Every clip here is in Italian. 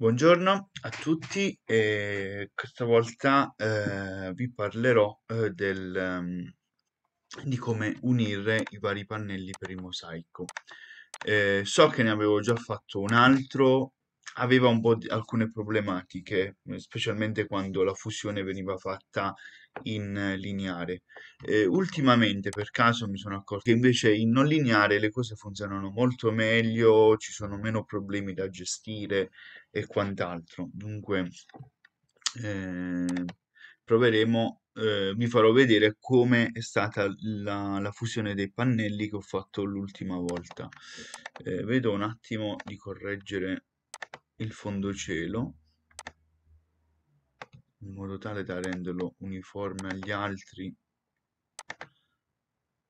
Buongiorno a tutti e questa volta eh, vi parlerò eh, del, um, di come unire i vari pannelli per il mosaico. Eh, so che ne avevo già fatto un altro, aveva un po' di, alcune problematiche, eh, specialmente quando la fusione veniva fatta in lineare. Eh, ultimamente per caso mi sono accorto che invece in non lineare le cose funzionano molto meglio, ci sono meno problemi da gestire, e quant'altro. Dunque, eh, proveremo, eh, vi farò vedere come è stata la, la, fusione dei pannelli che ho fatto l'ultima volta. Eh, vedo un attimo di correggere il fondo cielo in modo tale da renderlo uniforme agli altri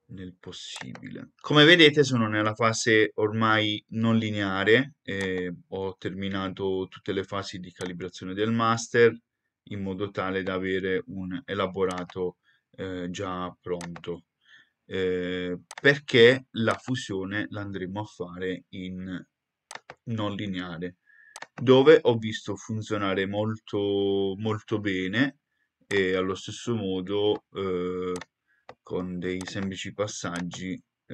nel possibile. Come vedete sono nella fase ormai non lineare, eh, ho terminato tutte le fasi di calibrazione del master in modo tale da avere un elaborato eh, già pronto. Eh, perché la fusione l'andremo a fare in non lineare dove ho visto funzionare molto molto bene e allo stesso modo eh, con dei semplici passaggi eh,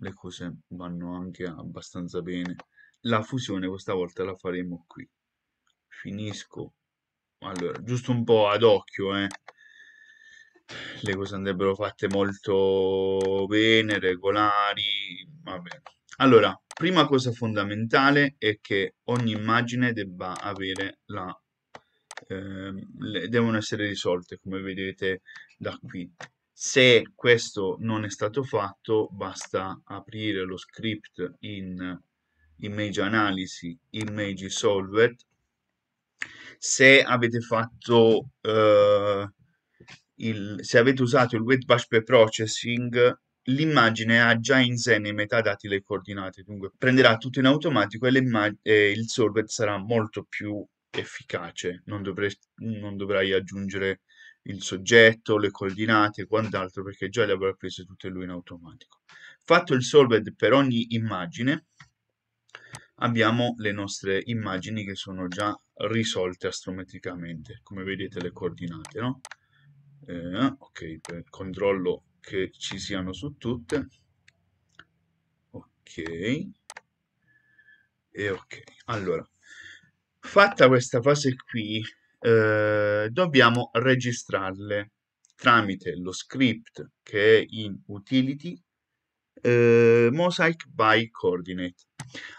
le cose vanno anche abbastanza bene. La fusione questa volta la faremo qui. Finisco. Allora, giusto un po' ad occhio, eh. Le cose andrebbero fatte molto bene, regolari, vabbè. Allora, prima cosa fondamentale è che ogni immagine debba avere la... Eh, devono essere risolte, come vedete da qui. Se questo non è stato fatto, basta aprire lo script in Image Analysis, Image Solved. Se avete fatto eh, il, se avete usato il wet bash per processing, l'immagine ha già in sé nei metadati le coordinate, dunque prenderà tutto in automatico e, e il solver sarà molto più efficace, non, dovrei, non dovrai aggiungere il soggetto, le coordinate e quant'altro perché già le avrà prese tutte lui in automatico. Fatto il solved per ogni immagine, abbiamo le nostre immagini che sono già risolte astrometricamente, come vedete le coordinate, no? Eh, ok, controllo che ci siano su tutte. Ok. E ok, allora, fatta questa fase qui eh, dobbiamo registrarle tramite lo script che è in utility eh, mosaic by coordinate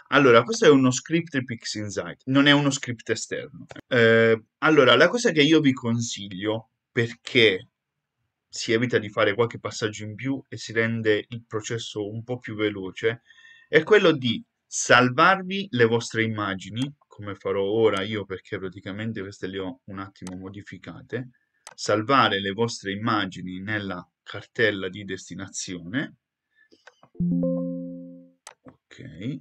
allora questo è uno script pixinsight non è uno script esterno eh, allora la cosa che io vi consiglio perché si evita di fare qualche passaggio in più e si rende il processo un po' più veloce è quello di salvarvi le vostre immagini come farò ora io perché praticamente queste le ho un attimo modificate, salvare le vostre immagini nella cartella di destinazione, ok,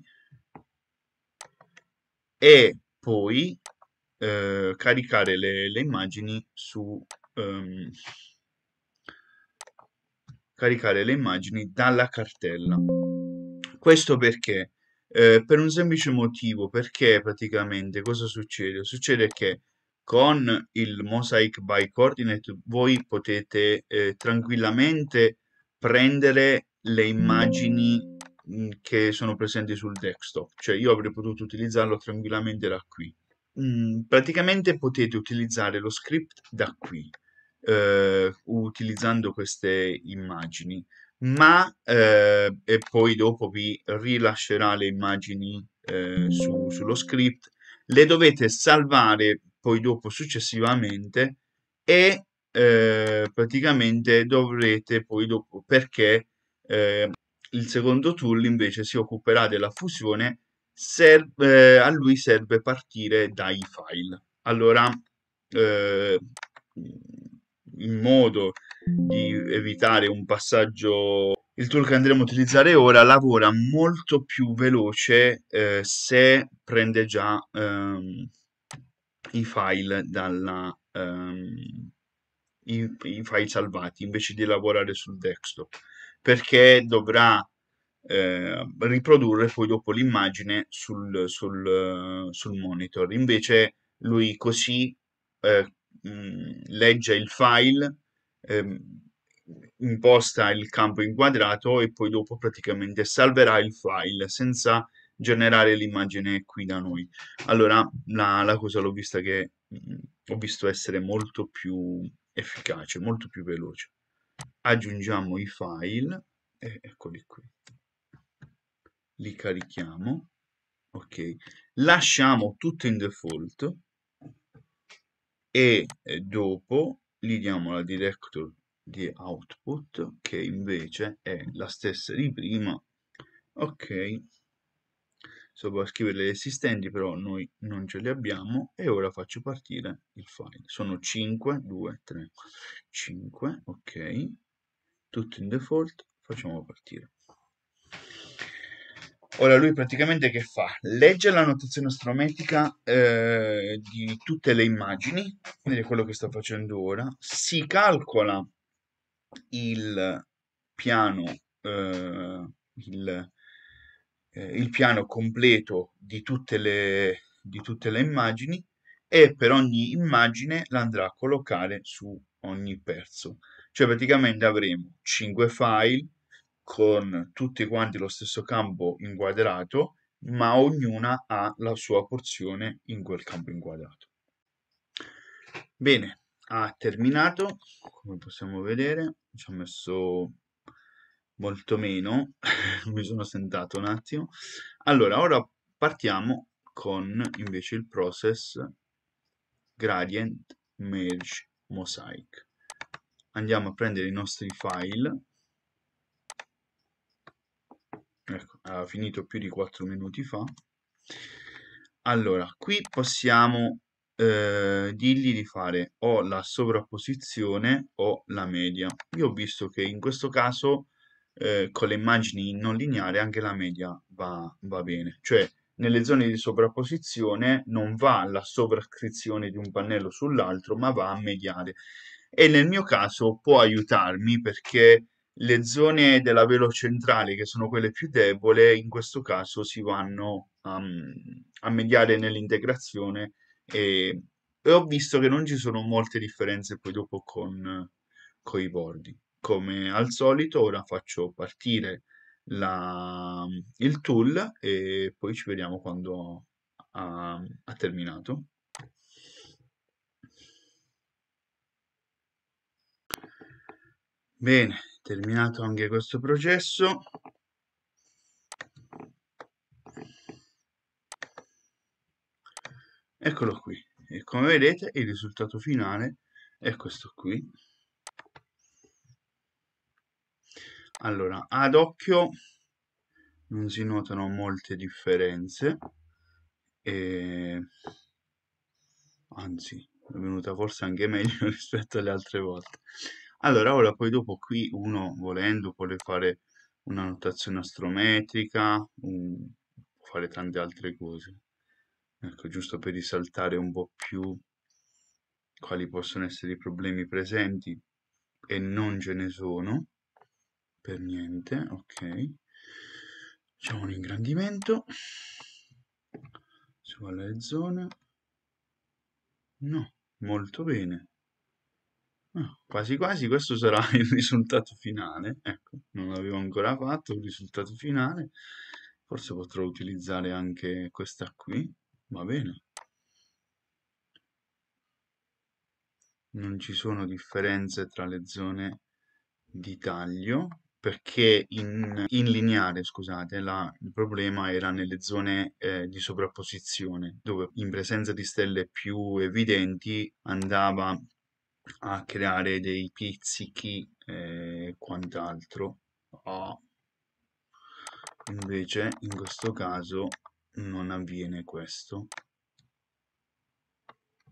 e poi eh, caricare le, le, immagini su... Um, caricare le immagini dalla cartella. Questo perché eh, per un semplice motivo, perché praticamente cosa succede? Succede che con il Mosaic by Coordinate voi potete eh, tranquillamente prendere le immagini mhmm, che sono presenti sul desktop, cioè io avrei potuto utilizzarlo tranquillamente da qui. Mm, praticamente potete utilizzare lo script da qui, eh, utilizzando queste immagini ma eh, e poi dopo vi rilascerà le immagini eh, su, sullo script le dovete salvare poi dopo successivamente e eh, praticamente dovrete poi dopo perché ehm, il secondo tool invece si occuperà della fusione serve, ehm, a lui serve partire dai file allora ehm, in modo di evitare un passaggio il tool che andremo a utilizzare ora lavora molto più veloce eh, se prende già ehm, i file dalla ehm, i, i, file salvati invece di lavorare sul desktop perché dovrà eh, riprodurre poi dopo l'immagine sul, sul, sul, monitor invece lui così eh, mh, legge il file, ehm, imposta il campo inquadrato e poi dopo praticamente salverà il file senza generare l'immagine qui da noi. Allora la, la cosa l'ho vista che mh, ho visto essere molto più efficace, molto più veloce. Aggiungiamo i file, e eccoli qui, li carichiamo, ok, lasciamo tutto in default, e eh, dopo gli diamo la directory di output che invece è la stessa di prima ok so per scrivere le esistenti però noi non ce le abbiamo e ora faccio partire il file sono 5 2 3 5 ok tutto in default facciamo partire Ora lui praticamente che fa? Legge la notazione astrometrica eh, di tutte le immagini, quindi è quello che sto facendo ora, si calcola il piano, eh, il, eh, il piano completo di tutte, le, di tutte le immagini e per ogni immagine l'andrà a collocare su ogni pezzo. Cioè praticamente avremo 5 file con tutti quanti lo stesso campo inquadrato, ma ognuna ha la sua porzione in quel campo inquadrato. Bene, ha terminato, come possiamo vedere, ci ho messo molto meno, mi sono sentato un attimo. Allora, ora partiamo con invece il process gradient merge mosaic. Andiamo a prendere i nostri file appena ecco, uh, finito più di 4 minuti fa. Allora, qui possiamo eh, dirgli di fare o la sovrapposizione o la media. Io ho visto che in questo caso eh, con le immagini non lineari anche la media va, va bene. Cioè, nelle zone di sovrapposizione non va la sovrascrizione di un pannello sull'altro, ma va a mediare. E nel mio caso può aiutarmi perché le zone della velo centrale, che sono quelle più debole, in questo caso si vanno um, a mediare nell'integrazione e, e, ho visto che non ci sono molte differenze poi dopo con, con i bordi. Come al solito ora faccio partire la, il tool e poi ci vediamo quando ha, ha terminato. Bene, terminato anche questo processo eccolo qui e come vedete il risultato finale è questo qui allora ad occhio non si notano molte differenze e... anzi è venuta forse anche meglio rispetto alle altre volte allora, ora poi dopo qui uno volendo vuole fare una notazione astrometrica, un... fare tante altre cose. Ecco, giusto per risaltare un po' più quali possono essere i problemi presenti e non ce ne sono per niente, ok. Facciamo un ingrandimento. Si vuole zone. No, molto bene quasi quasi questo sarà il risultato finale, ecco, non l'avevo ancora fatto, il risultato finale, forse potrò utilizzare anche questa qui, va bene. Non ci sono differenze tra le zone di taglio, perché in, in lineare, scusate, la, il problema era nelle zone eh, di sovrapposizione, dove in presenza di stelle più evidenti andava a creare dei pizzichi eh, e quant'altro oh. invece in questo caso non avviene questo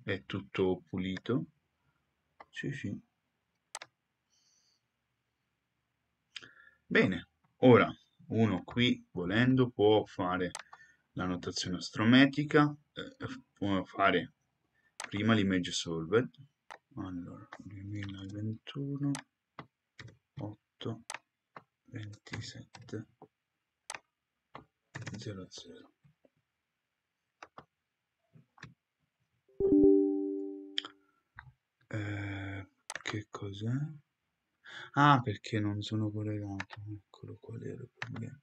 è tutto pulito sì, sì. bene ora uno qui volendo può fare la notazione astrometrica eh, può fare prima l'image solved allora 2021 8 27 00 eh, che cos'è? ah perché non sono collegato eccolo qual era il problema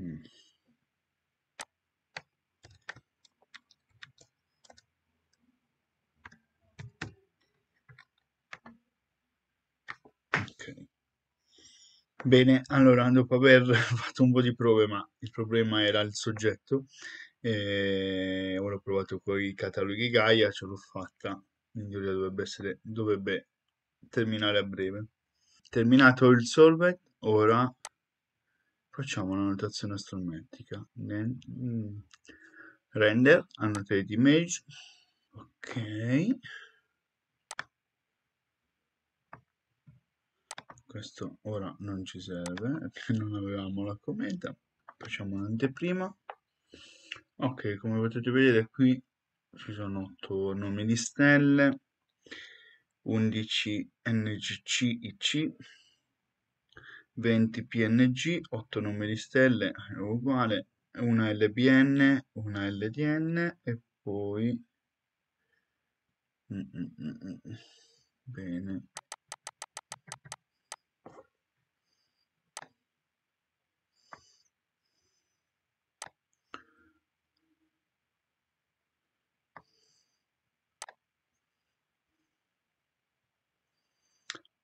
Mm. Ok. Bene, allora dopo aver fatto un po' di prove, ma il problema era il soggetto, eh, ora ho provato con i cataloghi Gaia, ce l'ho fatta, in teoria dovrebbe, essere, dovrebbe terminare a breve. Terminato il solvet, ora Facciamo una notazione astrometrica. Mm, render, annotate image. Ok. Questo ora non ci serve perché non avevamo la cometa. Facciamo un'anteprima. Ok, come potete vedere qui ci sono 8 nomi di stelle, 11 NGCIC, 20 PNG, 8 numeri stelle è eh, uguale, una LBN, una LDN e poi... Mm, mm, mm, mm Bene.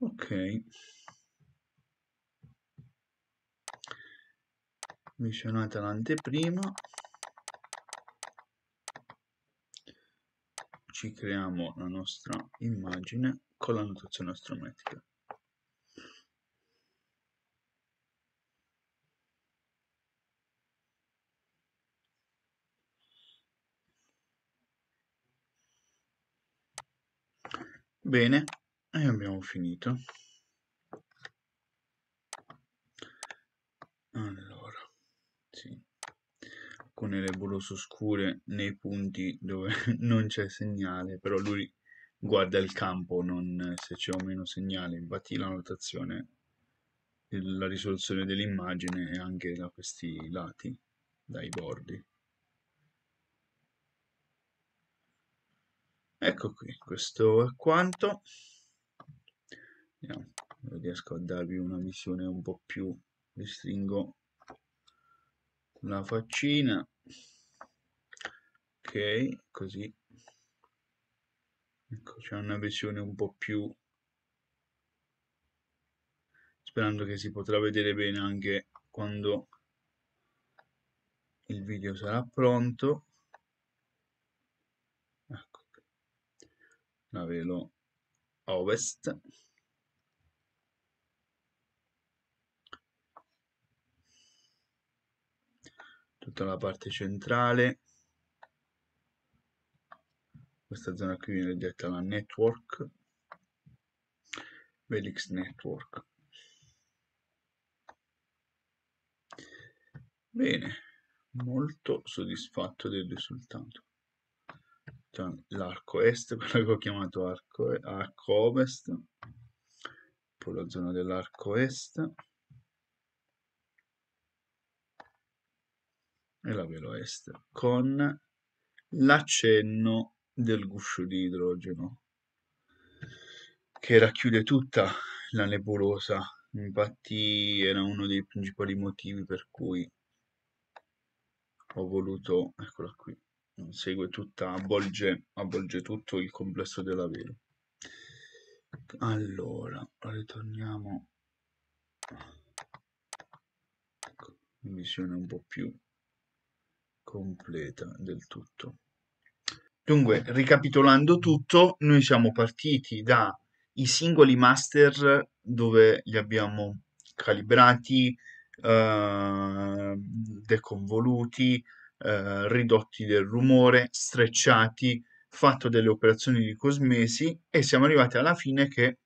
Ok. selezionate l'anteprima ci creiamo la nostra immagine con la notazione astrometrica Bene, e abbiamo finito. Allora con le nebulose oscure nei punti dove non c'è segnale, però lui guarda il campo, non se c'è o meno segnale, infatti la notazione, la risoluzione dell'immagine è anche da questi lati, dai bordi. Ecco qui, questo è quanto. Vediamo, riesco a darvi una visione un po' più, ristringo una faccina ok così ecco c'è una visione un po' più sperando che si potrà vedere bene anche quando il video sarà pronto ecco la velo ovest tutta la parte centrale questa zona qui viene detta la network Velix Network bene molto soddisfatto del risultato l'arco est quello che ho chiamato arco, arco ovest poi la zona dell'arco est e la velo est, con l'accenno del guscio di idrogeno che racchiude tutta la nebulosa. Infatti era uno dei principali motivi per cui ho voluto, eccola qui, segue tutta, avvolge, avvolge tutto il complesso della velo Allora, ritorniamo ecco, in visione un po' più completa del tutto. Dunque, ricapitolando tutto, noi siamo partiti dai singoli master dove li abbiamo calibrati, eh, deconvoluti, eh, ridotti del rumore, strecciati, fatto delle operazioni di cosmesi e siamo arrivati alla fine che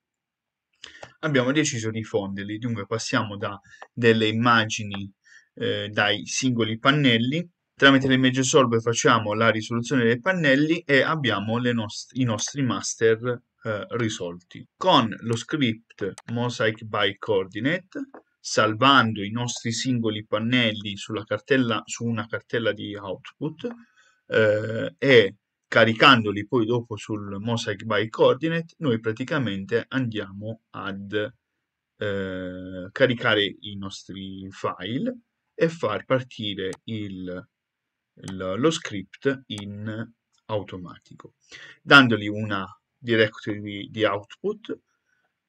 abbiamo deciso di fonderli. Dunque passiamo da delle immagini eh, dai singoli pannelli Tramite l'image solve facciamo la risoluzione dei pannelli e abbiamo nost i nostri master eh, risolti. Con lo script mosaic by coordinate, salvando i nostri singoli pannelli cartella, su una cartella di output eh, e caricandoli poi dopo sul mosaic by coordinate, noi praticamente andiamo ad eh, caricare i nostri file e far partire il lo script in automatico, dandogli una directory di output,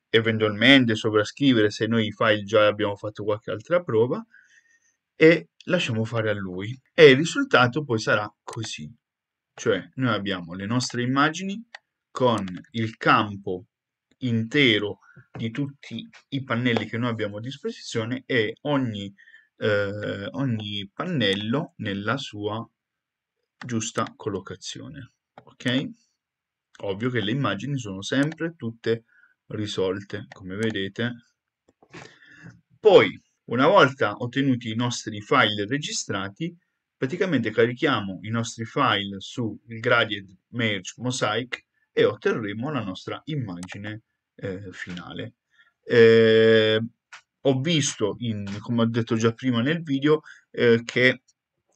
eventualmente sovrascrivere se noi i file già abbiamo fatto qualche altra prova, e lasciamo fare a lui. E il risultato poi sarà così, cioè noi abbiamo le nostre immagini con il campo intero di tutti i pannelli che noi abbiamo a disposizione e ogni eh, ogni pannello nella sua giusta collocazione. Ok? Ovvio che le immagini sono sempre tutte risolte, come vedete. Poi, una volta ottenuti i nostri file registrati, praticamente carichiamo i nostri file sul Gradient Merge Mosaic e otterremo la nostra immagine eh, finale. Eh, ho visto, in, come ho detto già prima nel video, eh, che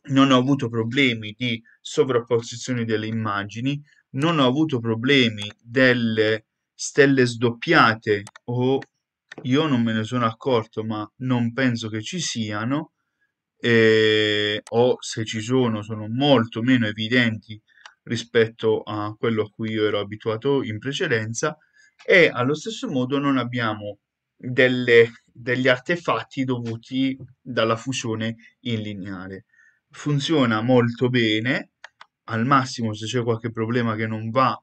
non ho avuto problemi di sovrapposizione delle immagini, non ho avuto problemi delle stelle sdoppiate o io non me ne sono accorto ma non penso che ci siano eh, o se ci sono sono molto meno evidenti rispetto a quello a cui io ero abituato in precedenza e allo stesso modo non abbiamo delle degli artefatti dovuti dalla fusione in lineare. Funziona molto bene, al massimo se c'è qualche problema che non va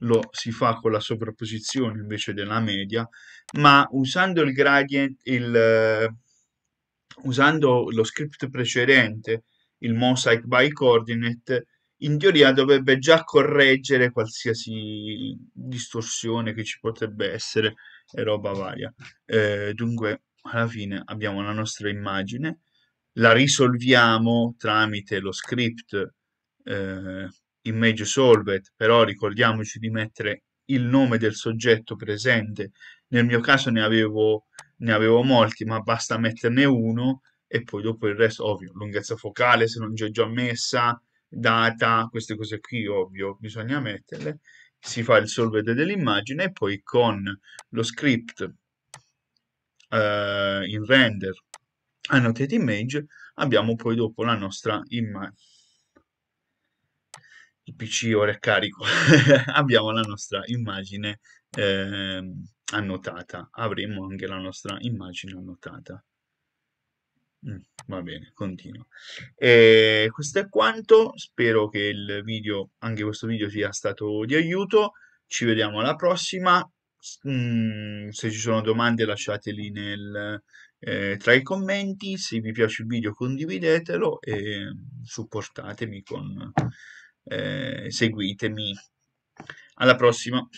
lo si fa con la sovrapposizione invece della media, ma usando il gradient, il, uh, usando lo script precedente, il mosaic by coordinate, in teoria dovrebbe già correggere qualsiasi distorsione che ci potrebbe essere e roba varia. Eh, dunque, alla fine abbiamo la nostra immagine, la risolviamo tramite lo script eh, image solved, però ricordiamoci di mettere il nome del soggetto presente. Nel mio caso ne avevo, ne avevo molti, ma basta metterne uno e poi dopo il resto, ovvio, lunghezza focale se non c'è già messa, data, queste cose qui, ovvio, bisogna metterle si fa il solved dell'immagine e poi con lo script eh, in render annotate image abbiamo poi dopo la nostra immagine il pc ora è carico abbiamo la nostra immagine eh, annotata avremo anche la nostra immagine annotata Mm, va bene, continuo. E eh, questo è quanto, spero che il video, anche questo video sia stato di aiuto, ci vediamo alla prossima, mm, se ci sono domande lasciateli nel, eh, tra i commenti, se vi piace il video condividetelo e supportatemi con... Eh, seguitemi. Alla prossima!